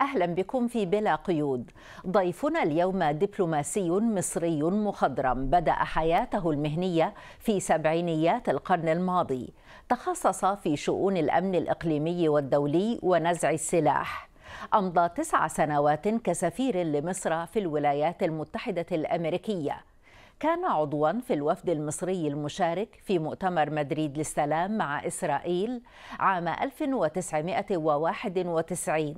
أهلا بكم في بلا قيود ضيفنا اليوم دبلوماسي مصري مخضرم بدأ حياته المهنية في سبعينيات القرن الماضي تخصص في شؤون الأمن الإقليمي والدولي ونزع السلاح أمضى تسع سنوات كسفير لمصر في الولايات المتحدة الأمريكية كان عضوا في الوفد المصري المشارك في مؤتمر مدريد للسلام مع إسرائيل عام 1991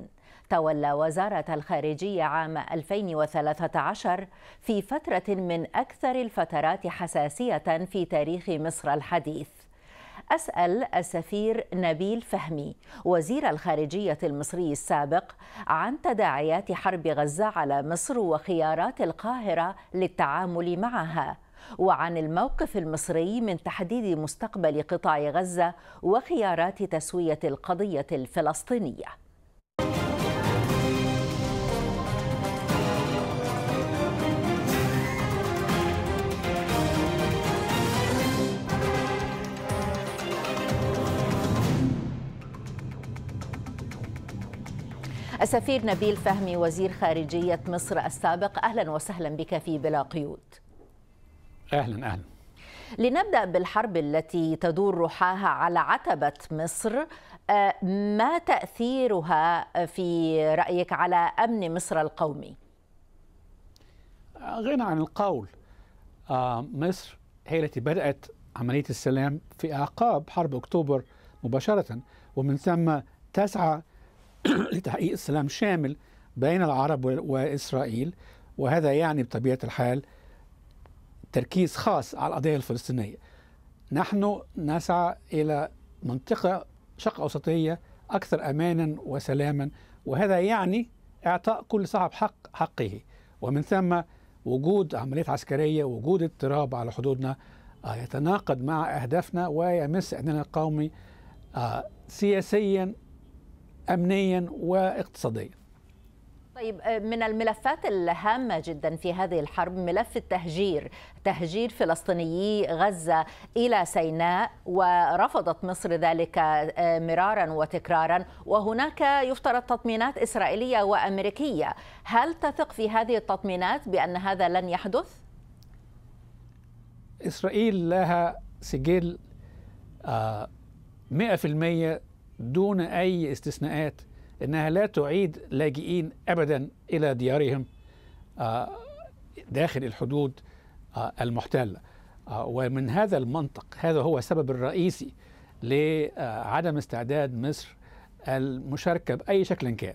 تولى وزارة الخارجية عام 2013 في فترة من أكثر الفترات حساسية في تاريخ مصر الحديث. أسأل السفير نبيل فهمي وزير الخارجية المصري السابق عن تداعيات حرب غزة على مصر وخيارات القاهرة للتعامل معها وعن الموقف المصري من تحديد مستقبل قطاع غزة وخيارات تسوية القضية الفلسطينية السفير نبيل فهمي وزير خارجية مصر السابق أهلا وسهلا بك في بلا قيود أهلا أهلا لنبدأ بالحرب التي تدور رحاها على عتبة مصر آه، ما تأثيرها في رأيك على أمن مصر القومي؟ آه، غنى عن القول آه، مصر هي التي بدأت عملية السلام في أعقاب حرب أكتوبر مباشرة ومن ثم تسعى لتحقيق السلام شامل بين العرب وإسرائيل وهذا يعني بطبيعة الحال تركيز خاص على القضية الفلسطينية نحن نسعى إلى منطقة شرق أوسطية أكثر أمانا وسلاما وهذا يعني إعطاء كل صاحب حق حقه ومن ثم وجود عمليات عسكرية وجود اضطراب على حدودنا آه، يتناقض مع أهدافنا ويمس أمننا القومي آه، سياسيا امنيا واقتصاديا طيب آه، من الملفات الهامة جدا في هذه الحرب ملف التهجير تهجير فلسطينيي غزة إلى سيناء ورفضت مصر ذلك آه، مرارا وتكرارا وهناك يفترض تطمينات إسرائيلية وأمريكية هل تثق في هذه التطمينات بأن هذا لن يحدث؟ إسرائيل لها سجل 100% آه، دون أي استثناءات أنها لا تعيد لاجئين أبدا إلى ديارهم آه، داخل الحدود آه، المحتلة آه، ومن هذا المنطق هذا هو السبب الرئيسي لعدم استعداد مصر المشاركة بأي شكل كان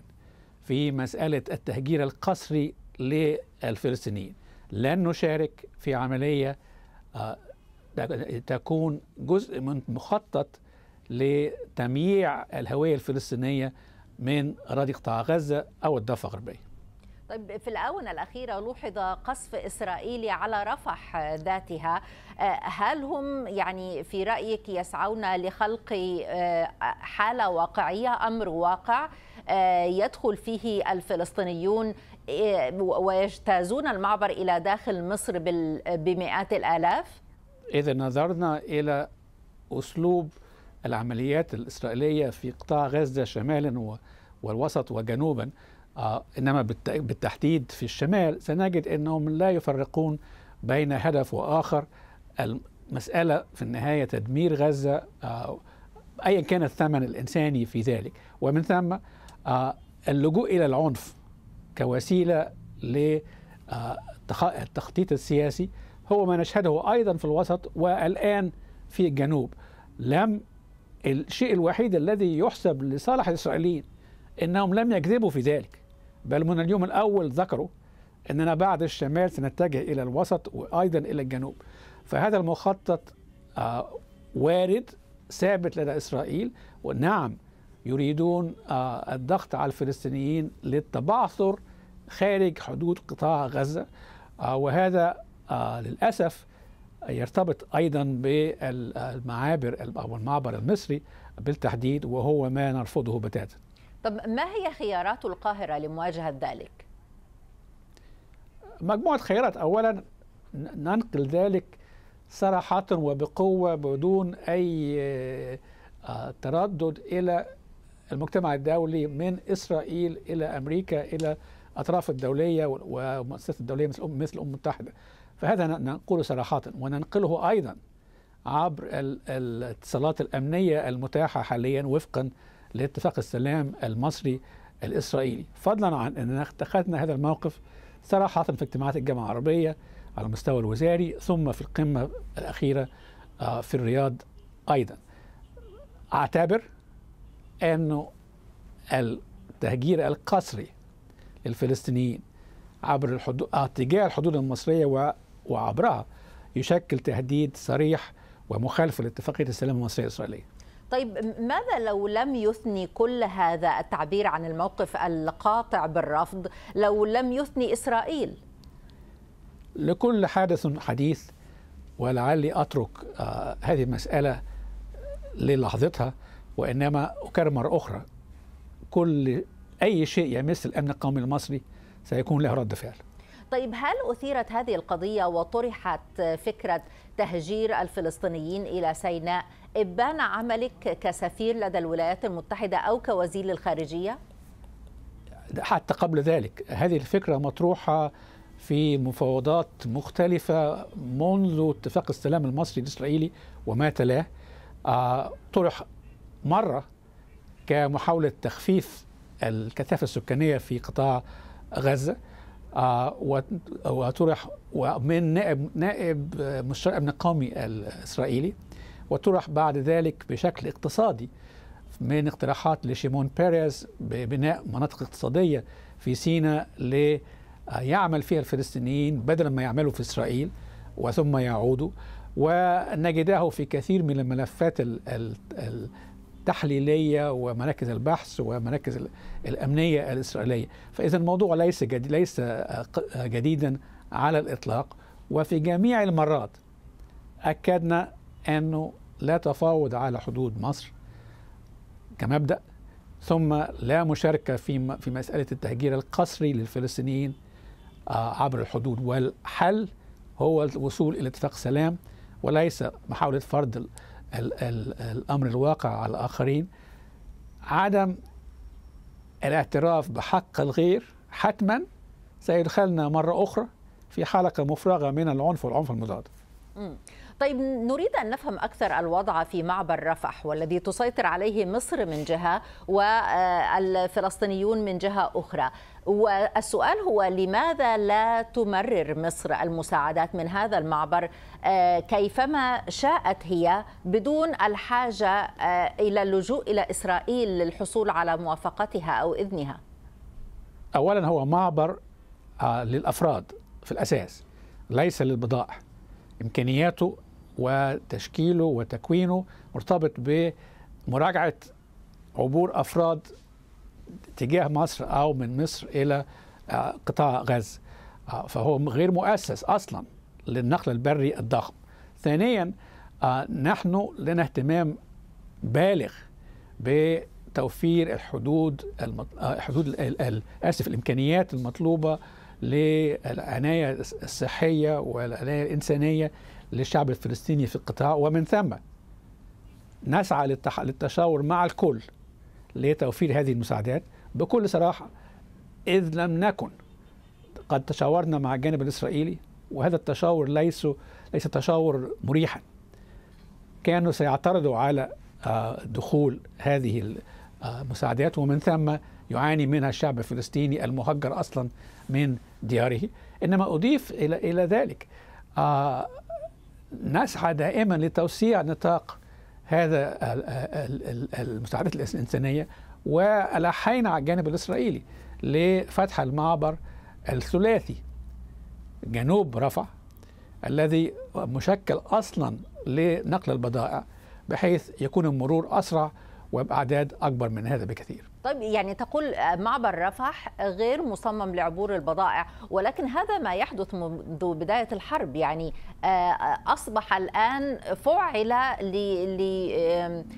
في مسألة التهجير القسري للفلسطينيين لن نشارك في عملية تكون جزء من مخطط لتمييع الهوية الفلسطينية من أراضي قطاع غزة أو الضفة الغربية طيب في الآونة الأخيرة لوحظ قصف إسرائيلي على رفح ذاتها آه، هل هم يعني في رأيك يسعون لخلق آه، حالة واقعية أمر واقع آه، يدخل فيه الفلسطينيون ويجتازون المعبر إلى داخل مصر بمئات الآلاف؟ إذا نظرنا إلى أسلوب العمليات الإسرائيلية في قطاع غزة شمالا والوسط وجنوبا آه، إنما بالتحديد في الشمال سنجد أنهم لا يفرقون بين هدف وآخر المسألة في النهاية تدمير غزة آه، أيا كان الثمن الإنساني في ذلك ومن ثم آه، اللجوء إلى العنف كوسيلة للتخطيط السياسي هو ما نشهده أيضا في الوسط والآن في الجنوب لم الشيء الوحيد الذي يحسب لصالح الإسرائيليين أنهم لم يكذبوا في ذلك بل من اليوم الأول ذكروا أننا بعد الشمال سنتجه إلى الوسط وأيضا إلى الجنوب فهذا المخطط آه، وارد ثابت لدى إسرائيل ونعم يريدون آه، الضغط على الفلسطينيين للتبعثر خارج حدود قطاع غزة آه، وهذا للأسف يرتبط أيضا بالمعابر أو المعبر المصري بالتحديد وهو ما نرفضه بتاتا طب ما هي خيارات القاهرة لمواجهة ذلك؟ مجموعة خيارات أولا ننقل ذلك صراحة وبقوة بدون أي آه، تردد إلى المجتمع الدولي من إسرائيل إلى أمريكا إلى أطراف الدولية والمؤسسات الدولية مثل الأمم المتحدة فهذا ننقله صراحة وننقله أيضا عبر الاتصالات الأمنية المتاحة حاليا وفقا لاتفاق السلام المصري الإسرائيلي فضلا عن أننا اتخذنا هذا الموقف صراحة في اجتماعات الجامعة العربية على المستوى الوزاري ثم في القمة الأخيرة آه، في الرياض أيضا أعتبر أنه التهجير القسري للفلسطينيين عبر الحدود آه، تجاه الحدود المصرية وعبرها يشكل تهديد صريح ومخالف لاتفاقية السلام المصرية الإسرائيلية طيب ماذا لو لم يثني كل هذا التعبير عن الموقف القاطع بالرفض لو لم يثني إسرائيل لكل حادث حديث ولعلي أترك آه، هذه المسألة للحظتها وإنما أكرر مرة أخرى كل أي شيء يمس الأمن القومي المصري سيكون له رد فعل طيب هل أثيرت هذه القضية وطرحت فكرة تهجير الفلسطينيين إلى سيناء إبان عملك كسفير لدى الولايات المتحدة أو كوزير للخارجية؟ حتى قبل ذلك هذه الفكرة مطروحة في مفاوضات مختلفة منذ اتفاق السلام المصري الإسرائيلي وما تلاه آه، طرح مرة كمحاولة تخفيف الكثافة السكانية في قطاع غزة آه، وطرح ومن نائب نائب مستشار امن قومي الاسرائيلي وطرح بعد ذلك بشكل اقتصادي من اقتراحات لشيمون بيريز ببناء مناطق اقتصاديه في سيناء ليعمل فيها الفلسطينيين بدلا ما يعملوا في اسرائيل وثم يعودوا ونجده في كثير من الملفات تحليليه ومراكز البحث ومراكز الامنيه الاسرائيليه فاذا الموضوع ليس جديد ليس آه، آه، جديدا على الاطلاق وفي جميع المرات اكدنا انه لا تفاوض على حدود مصر كمبدا ثم لا مشاركه في في مساله التهجير القسري للفلسطينيين آه، عبر الحدود والحل هو الوصول الى اتفاق سلام وليس محاوله فرض الـ الـ الامر الواقع على الاخرين عدم الاعتراف بحق الغير حتما سيدخلنا مره اخرى في حلقه مفرغه من العنف والعنف المضاد. طيب نريد أن نفهم أكثر الوضع في معبر رفح والذي تسيطر عليه مصر من جهة والفلسطينيون من جهة أخرى والسؤال هو لماذا لا تمرر مصر المساعدات من هذا المعبر آه، كيفما شاءت هي بدون الحاجة آه، إلى اللجوء إلى إسرائيل للحصول على موافقتها أو إذنها أولا هو معبر آه، للأفراد في الأساس ليس للبضائع إمكانياته وتشكيله وتكوينه مرتبط بمراجعة عبور أفراد تجاه مصر أو من مصر إلى آه، قطاع غزة آه، فهو غير مؤسس أصلا للنقل البري الضخم ثانيا آه، نحن لنا اهتمام بالغ بتوفير الحدود الحدود اسف الامكانيات المطلوبه للعنايه الصحيه والعنايه الانسانيه للشعب الفلسطيني في القطاع ومن ثم نسعى للتشاور مع الكل لتوفير هذه المساعدات بكل صراحه اذ لم نكن قد تشاورنا مع الجانب الاسرائيلي وهذا التشاور ليس ليس تشاور مريحا كانوا سيعترضوا على آه، دخول هذه المساعدات آه، ومن ثم يعاني منها الشعب الفلسطيني المهجر اصلا من دياره انما اضيف الى الى ذلك آه، نسعى دائما لتوسيع نطاق هذا المساعدات الإنسانية والحينا على الجانب الإسرائيلي لفتح المعبر الثلاثي جنوب رفح الذي مشكل أصلا لنقل البضائع بحيث يكون المرور أسرع وبأعداد أكبر من هذا بكثير طيب يعني تقول آه، معبر رفح غير مصمم لعبور البضائع ولكن هذا ما يحدث منذ بداية الحرب يعني آه، آه، أصبح الآن فعل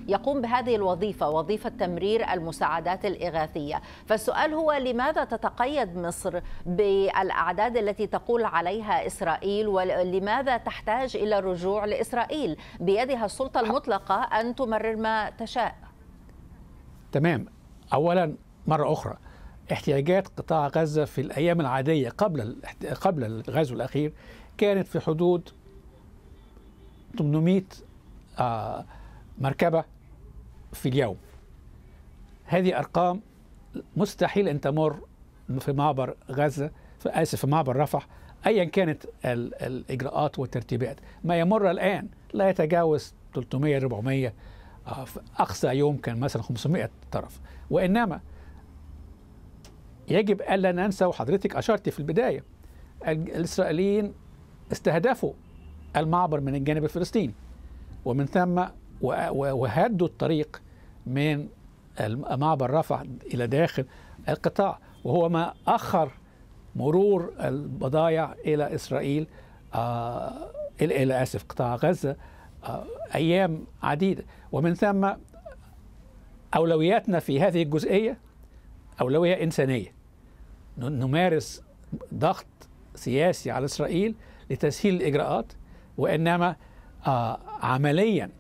ليقوم بهذه الوظيفة وظيفة تمرير المساعدات الإغاثية فالسؤال هو لماذا تتقيد مصر بالأعداد التي تقول عليها إسرائيل ولماذا تحتاج إلى الرجوع لإسرائيل بيدها السلطة المطلقة أن تمرر ما تشاء تمام اولا مره اخرى احتياجات قطاع غزه في الايام العاديه قبل قبل الغزو الاخير كانت في حدود 800 آه، مركبه في اليوم هذه ارقام مستحيل ان تمر في معبر غزه في اسف في معبر رفح ايا كانت الاجراءات والترتيبات ما يمر الان لا يتجاوز 300 400 أقصى يوم كان مثلا 500 طرف وإنما يجب ألا ننسى وحضرتك أشرت في البداية الإسرائيليين استهدفوا المعبر من الجانب الفلسطيني ومن ثم وهدوا الطريق من معبر رفح إلى داخل القطاع وهو ما أخر مرور البضائع إلى إسرائيل آه إلى آسف قطاع غزة آه أيام عديدة ومن ثم أولوياتنا في هذه الجزئية أولوية إنسانية نمارس ضغط سياسي على إسرائيل لتسهيل الإجراءات وإنما آه عمليا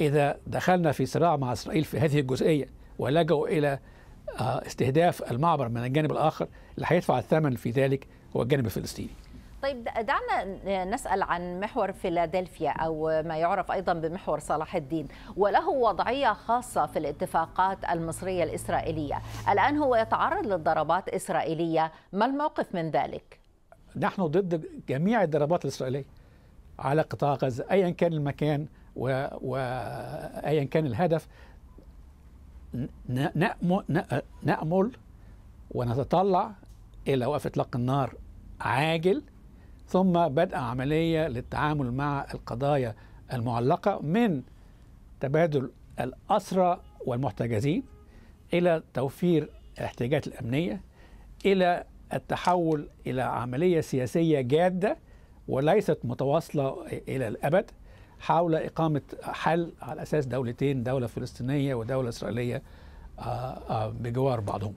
إذا دخلنا في صراع مع إسرائيل في هذه الجزئية ولجوا إلى آه استهداف المعبر من الجانب الآخر اللي هيدفع الثمن في ذلك هو الجانب الفلسطيني طيب دعنا نسأل عن محور فيلادلفيا أو ما يعرف أيضا بمحور صلاح الدين وله وضعية خاصة في الاتفاقات المصرية الإسرائيلية الآن هو يتعرض للضربات إسرائيلية ما الموقف من ذلك؟ نحن ضد جميع الضربات الإسرائيلية على قطاع غزة أيا كان المكان وأيا و... كان الهدف نأمل ونتطلع إلى وقف إطلاق النار عاجل ثم بدء عملية للتعامل مع القضايا المعلقة من تبادل الأسرى والمحتجزين إلى توفير الاحتياجات الأمنية إلى التحول إلى عملية سياسية جادة وليست متواصلة إلى الأبد حول إقامة حل على أساس دولتين دولة فلسطينية ودولة إسرائيلية آه، آه، بجوار بعضهم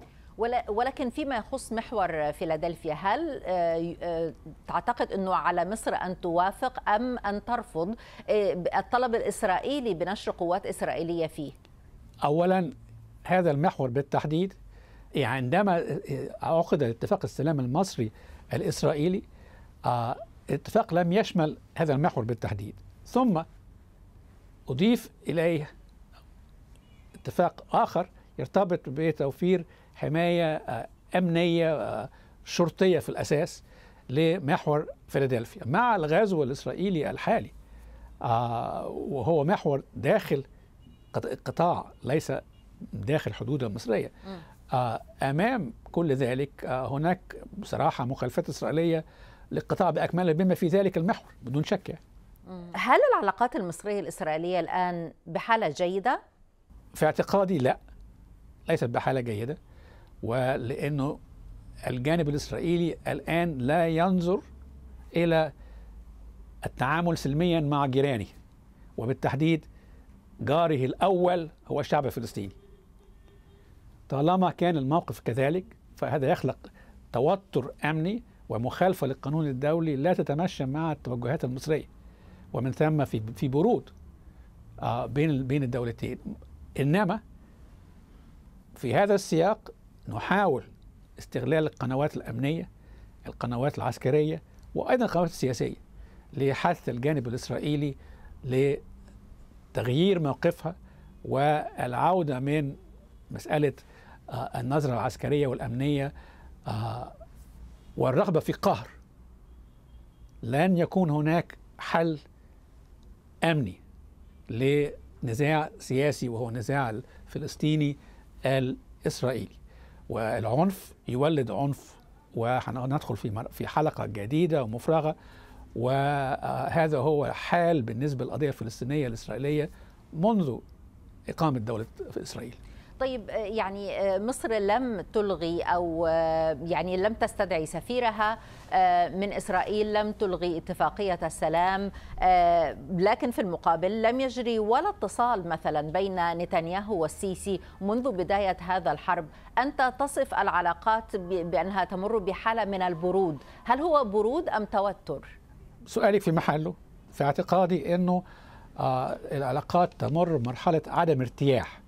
ولكن فيما يخص محور فيلادلفيا هل آه، آه، تعتقد أنه على مصر أن توافق أم أن ترفض آه، الطلب الإسرائيلي بنشر قوات إسرائيلية فيه؟ أولا هذا المحور بالتحديد يعني عندما عقد اتفاق السلام المصري الإسرائيلي اتفاق لم يشمل هذا المحور بالتحديد ثم أضيف إليه اتفاق آخر يرتبط بتوفير حماية آه، أمنية آه، شرطية في الأساس لمحور فيلادلفيا مع الغزو الإسرائيلي الحالي آه، وهو محور داخل قطاع ليس داخل حدود المصرية أمام كل ذلك هناك بصراحة مخالفات إسرائيلية للقطاع بأكمله بما في ذلك المحور بدون شك يعني. هل العلاقات المصرية الإسرائيلية الآن بحالة جيدة؟ في اعتقادي لا ليست بحالة جيدة ولأنه الجانب الإسرائيلي الآن لا ينظر إلى التعامل سلميا مع جيرانه وبالتحديد جاره الأول هو الشعب الفلسطيني طالما كان الموقف كذلك فهذا يخلق توتر أمني ومخالفة للقانون الدولي لا تتمشى مع التوجهات المصرية ومن ثم في في برود آه، بين بين الدولتين إنما في هذا السياق نحاول استغلال القنوات الأمنية القنوات العسكرية وأيضا القنوات السياسية لحث الجانب الإسرائيلي لتغيير موقفها والعودة من مسألة آه، النظرة العسكرية والأمنية آه، والرغبة في قهر لن يكون هناك حل أمني لنزاع سياسي وهو نزاع الفلسطيني الإسرائيلي والعنف يولد عنف وهندخل في في حلقه جديده ومفرغه وهذا هو حال بالنسبه للقضيه الفلسطينيه الاسرائيليه منذ اقامه دوله في اسرائيل طيب آه، يعني آه، مصر لم تلغي او آه، يعني لم تستدعي سفيرها من اسرائيل لم تلغي اتفاقيه السلام لكن في المقابل لم يجري ولا اتصال مثلا بين نتنياهو والسيسي منذ بدايه هذا الحرب انت تصف العلاقات بانها تمر بحاله من البرود هل هو برود ام توتر سؤالي في محله في اعتقادي انه العلاقات تمر مرحله عدم ارتياح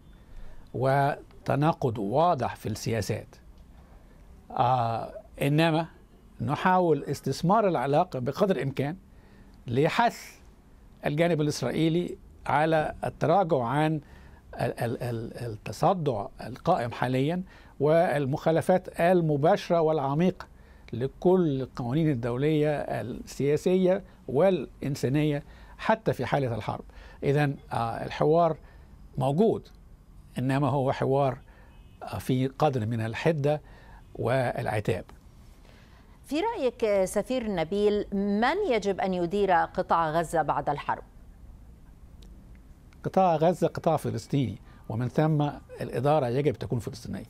وتناقض واضح في السياسات آه إنما نحاول استثمار العلاقة بقدر الإمكان لحث الجانب الإسرائيلي على التراجع عن التصدع القائم حاليا والمخالفات المباشرة والعميقة لكل القوانين الدولية السياسية والإنسانية حتى في حالة الحرب إذا آه، الحوار موجود إنما هو حوار آه، في قدر من الحدة والعتاب في رأيك سفير نبيل من يجب أن يدير قطاع غزة بعد الحرب؟ قطاع غزة قطاع فلسطيني ومن ثم الإدارة يجب تكون فلسطينية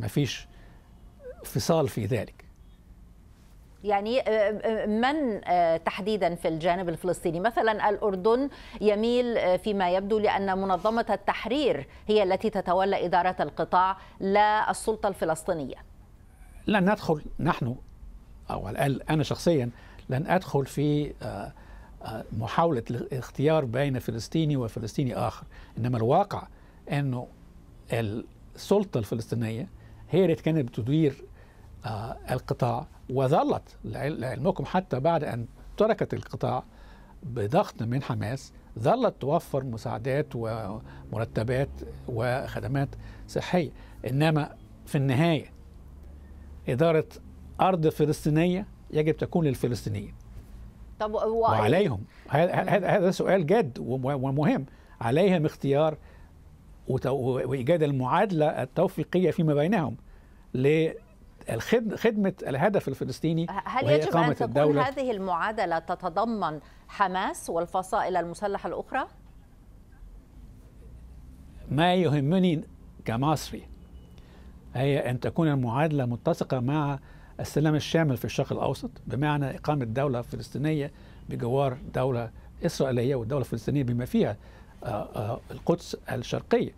ما فيش فصال في ذلك يعني آه، آه، من آه، تحديدا في الجانب الفلسطيني مثلا الأردن يميل فيما يبدو لأن منظمة التحرير هي التي تتولى إدارة القطاع لا السلطة الفلسطينية لن ندخل نحن أو على الأقل أنا شخصيا لن أدخل في محاولة الاختيار بين فلسطيني وفلسطيني آخر إنما الواقع أنه السلطة الفلسطينية هي التي كانت بتدير آه، القطاع وظلت لعلمكم حتى بعد أن تركت القطاع بضغط من حماس ظلت توفر مساعدات ومرتبات وخدمات صحية إنما في النهاية إدارة أرض فلسطينية يجب تكون للفلسطينيين طب وعليهم هذا سؤال جد ومهم عليهم اختيار وإيجاد المعادلة التوفيقية فيما بينهم ل خدمه الهدف الفلسطيني هل يجب ان تكون الدولة. هذه المعادله تتضمن حماس والفصائل المسلحه الاخرى؟ ما يهمني كمصري هي ان تكون المعادله متسقه مع السلام الشامل في الشرق الاوسط بمعنى اقامه دوله فلسطينيه بجوار دوله اسرائيليه والدوله الفلسطينيه بما فيها آه، آه، القدس الشرقيه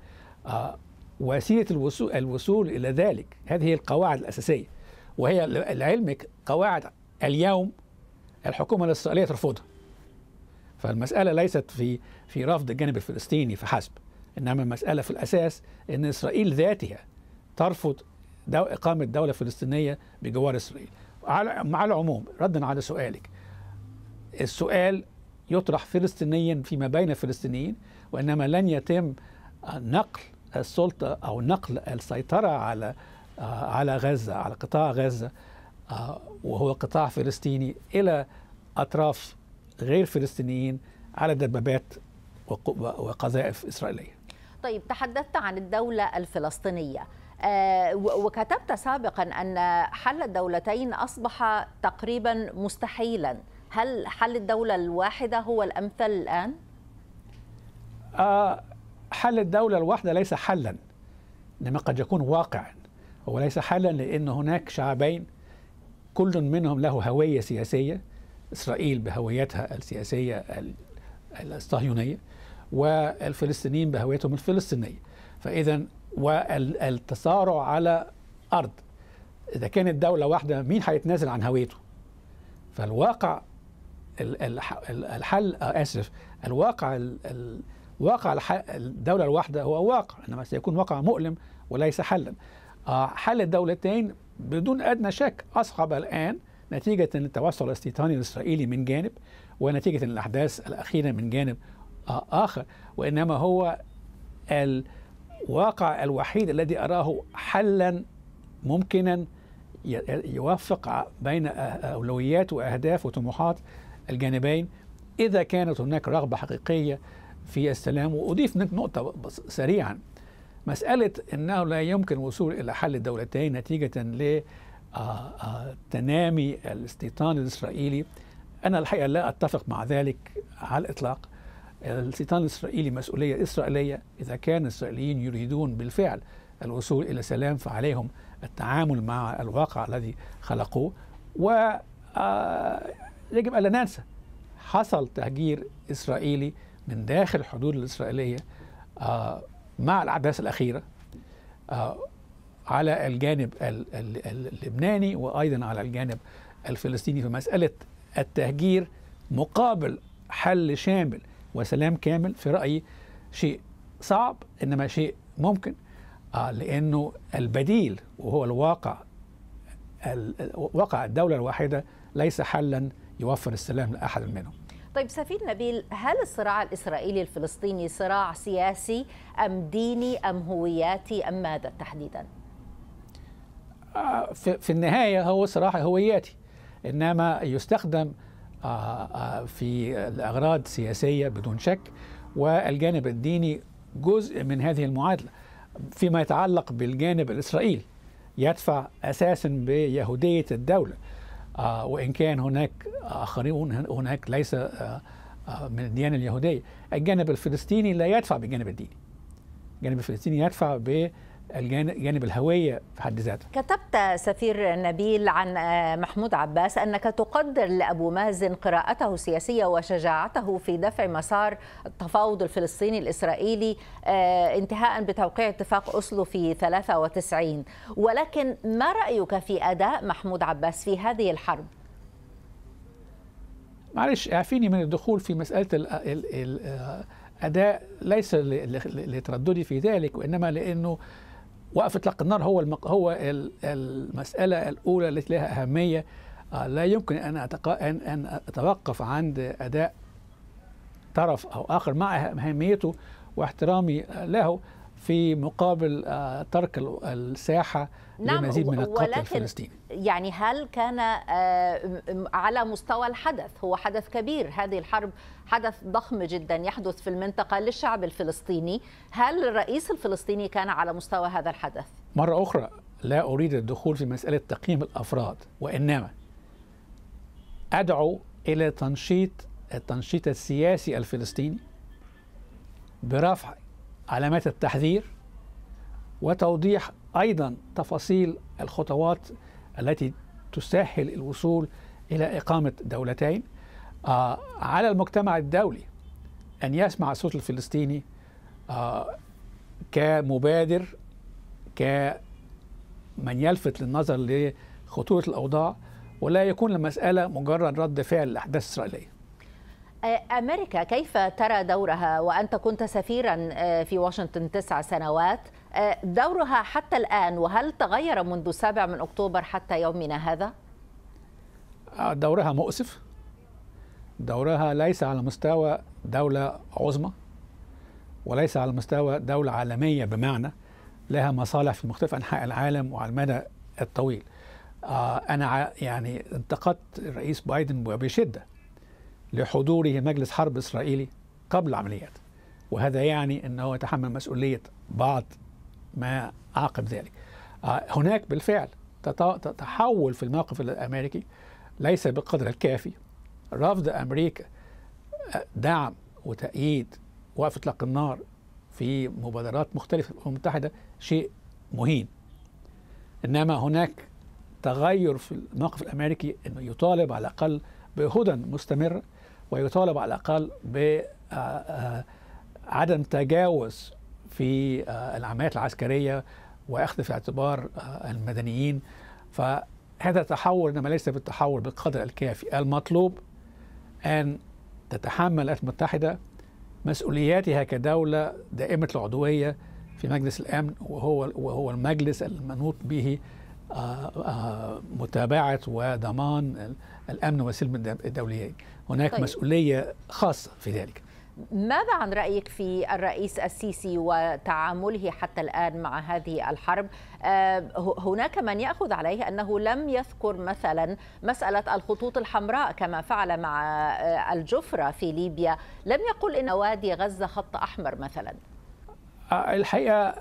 آه، وسيله الوصول, الوصول الى ذلك هذه هي القواعد الاساسيه وهي لعلمك قواعد اليوم الحكومه الاسرائيليه ترفضها فالمساله ليست في في رفض الجانب الفلسطيني فحسب انما المساله في الاساس ان اسرائيل ذاتها ترفض دو اقامه دوله فلسطينيه بجوار اسرائيل على مع العموم ردا على سؤالك السؤال يطرح فلسطينيا فيما بين الفلسطينيين وانما لن يتم نقل السلطه او نقل السيطره على آه، على غزه على قطاع غزه آه، وهو قطاع فلسطيني الى اطراف غير فلسطينيين على دبابات وقذائف اسرائيليه. طيب تحدثت عن الدوله الفلسطينيه آه، وكتبت سابقا ان حل الدولتين اصبح تقريبا مستحيلا، هل حل الدوله الواحده هو الامثل الان؟ آه حل الدولة الواحدة ليس حلا إنما قد يكون واقعا هو ليس حلا لأن هناك شعبين كل منهم له هوية سياسية إسرائيل بهويتها السياسية الصهيونية والفلسطينيين بهويتهم الفلسطينية فإذا والتصارع على أرض إذا كانت دولة واحدة مين هيتنازل عن هويته فالواقع الحل آه، آسف الواقع واقع الدولة الواحدة هو واقع إنما سيكون واقع مؤلم وليس حلا آه، حل الدولتين بدون أدنى شك أصعب الآن نتيجة التوسع الاستيطاني الإسرائيلي من جانب ونتيجة الأحداث الأخيرة من جانب آه، آخر وإنما هو الواقع الوحيد الذي أراه حلا ممكنا يوفق بين آه، أولويات وأهداف وطموحات الجانبين إذا كانت هناك رغبة حقيقية في السلام واضيف نقطه نقطه سريعا مساله انه لا يمكن الوصول الى حل الدولتين نتيجه ل آه، آه، تنامي الاستيطان الاسرائيلي انا الحقيقه لا اتفق مع ذلك على الاطلاق الاستيطان الاسرائيلي مسؤوليه اسرائيليه اذا كان الاسرائيليين يريدون بالفعل الوصول الى سلام فعليهم التعامل مع الواقع الذي خلقوه و آه، يجب الا ننسى حصل تهجير اسرائيلي من داخل الحدود الإسرائيلية آه، مع الأحداث الأخيرة آه، على الجانب اللبناني وأيضا على الجانب الفلسطيني في مسألة التهجير مقابل حل شامل وسلام كامل في رأيي شيء صعب إنما شيء ممكن آه، لأنه البديل وهو الواقع واقع الدولة الواحدة ليس حلا يوفر السلام لأحد منهم طيب سفير نبيل هل الصراع الإسرائيلي الفلسطيني صراع سياسي أم ديني أم هوياتي أم ماذا تحديدا؟ آه، في النهاية هو صراع هوياتي إنما يستخدم آه، آه، في الأغراض السياسية بدون شك والجانب الديني جزء من هذه المعادلة فيما يتعلق بالجانب الإسرائيلي يدفع أساسا بيهودية الدولة آه، وإن كان هناك اخرون هناك ليس آه، آه، من الديانة اليهودية الجانب الفلسطيني لا يدفع بالجانب الديني الجانب الفلسطيني يدفع ب الجانب الهوية في حد ذاته كتبت سفير نبيل عن آه، محمود عباس أنك تقدر لأبو مازن قراءته السياسية وشجاعته في دفع مسار التفاوض الفلسطيني الإسرائيلي آه، انتهاء بتوقيع اتفاق أسلو في 93 ولكن ما رأيك في أداء محمود عباس في هذه الحرب؟ معلش اعفيني من الدخول في مسألة الـ الـ الـ آه، أداء ليس لترددي في ذلك وإنما لأنه وقف اطلاق النار هو المق... هو المساله الاولى التي لها اهميه آه، لا يمكن ان أتق... ان ان اتوقف عند اداء طرف او اخر مع اهميته واحترامي له في مقابل آه، ترك الساحة نعم لمزيد من القتل الفلسطيني يعني هل كان آه، على مستوى الحدث هو حدث كبير هذه الحرب حدث ضخم جدا يحدث في المنطقة للشعب الفلسطيني هل الرئيس الفلسطيني كان على مستوى هذا الحدث؟ مرة أخرى لا أريد الدخول في مسألة تقييم الأفراد وإنما أدعو إلى تنشيط التنشيط السياسي الفلسطيني برفع علامات التحذير وتوضيح ايضا تفاصيل الخطوات التي تسهل الوصول الى اقامه دولتين آه، على المجتمع الدولي ان يسمع الصوت الفلسطيني آه، كمبادر كمن يلفت للنظر لخطوره الاوضاع ولا يكون المساله مجرد رد فعل لاحداث اسرائيليه أمريكا كيف ترى دورها وأنت كنت سفيرا آه، في واشنطن تسع سنوات آه، دورها حتى الآن وهل تغير منذ 7 من أكتوبر حتى يومنا هذا؟ آه، دورها مؤسف دورها ليس على مستوى دولة عظمى وليس على مستوى دولة عالمية بمعنى لها مصالح في مختلف أنحاء العالم وعلى المدى الطويل أنا يعني انتقدت الرئيس بايدن بشدة لحضوره مجلس حرب إسرائيلي قبل العمليات وهذا يعني أنه يتحمل مسؤولية بعض ما عقب ذلك آه، هناك بالفعل تحول في الموقف الأمريكي ليس بالقدر الكافي رفض أمريكا آه، دعم وتأييد وقف إطلاق النار في مبادرات مختلفة في الأمم المتحدة شيء مهين إنما هناك تغير في الموقف الأمريكي أنه يطالب على الأقل بهدى مستمرة ويطالب على الأقل بعدم آه، آه، تجاوز في آه، العمليات العسكرية وأخذ في اعتبار المدنيين فهذا تحول إنما ليس بالتحول بالقدر الكافي المطلوب أن تتحمل الولايات المتحدة مسؤولياتها كدولة دائمة العضوية في مجلس الأمن وهو وهو المجلس المنوط به متابعة وضمان الأمن والسلم الدوليين هناك طيب. مسؤولية خاصة في ذلك ماذا عن رأيك في الرئيس السيسي وتعامله حتى الآن مع هذه الحرب؟ آه، هناك من يأخذ عليه أنه لم يذكر مثلا مسألة الخطوط الحمراء كما فعل مع آه، الجفرة في ليبيا، لم يقل إن وادي غزة خط أحمر مثلا. آه، الحقيقة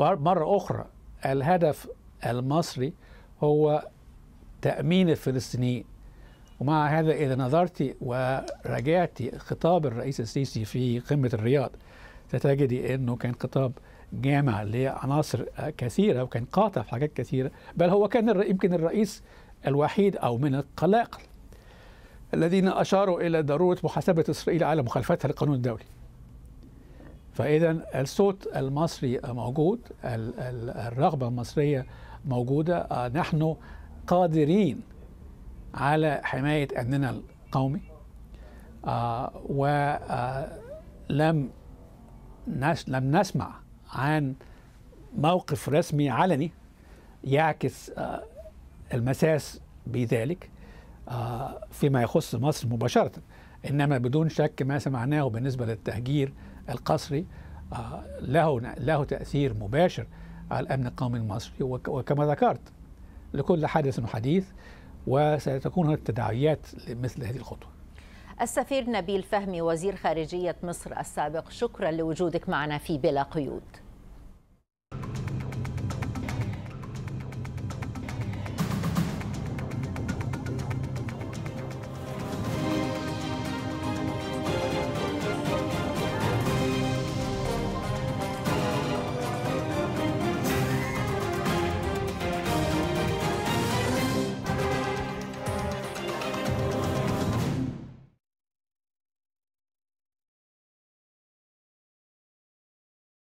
مرة أخرى الهدف المصري هو تأمين الفلسطينيين ومع هذا إذا نظرت وراجعتي خطاب الرئيس السيسي في قمة الرياض ستجدي أنه كان خطاب جامع لعناصر كثيرة وكان قاطع في حاجات كثيرة بل هو كان يمكن الرئيس الوحيد أو من القلاقل الذين أشاروا إلى ضرورة محاسبة إسرائيل على مخالفتها للقانون الدولي فإذا الصوت المصري موجود الرغبة المصرية موجودة آه، نحن قادرين على حماية أمننا القومي آه ولم آه، لم نسمع عن موقف رسمي علني يعكس آه المساس بذلك آه فيما يخص مصر مباشرة إنما بدون شك ما سمعناه بالنسبة للتهجير القسري آه له له تأثير مباشر على الأمن القومي المصري وكما ذكرت لكل حدث وحديث وستكون هناك تداعيات لمثل هذه الخطوه السفير نبيل فهمي وزير خارجيه مصر السابق شكرا لوجودك معنا في بلا قيود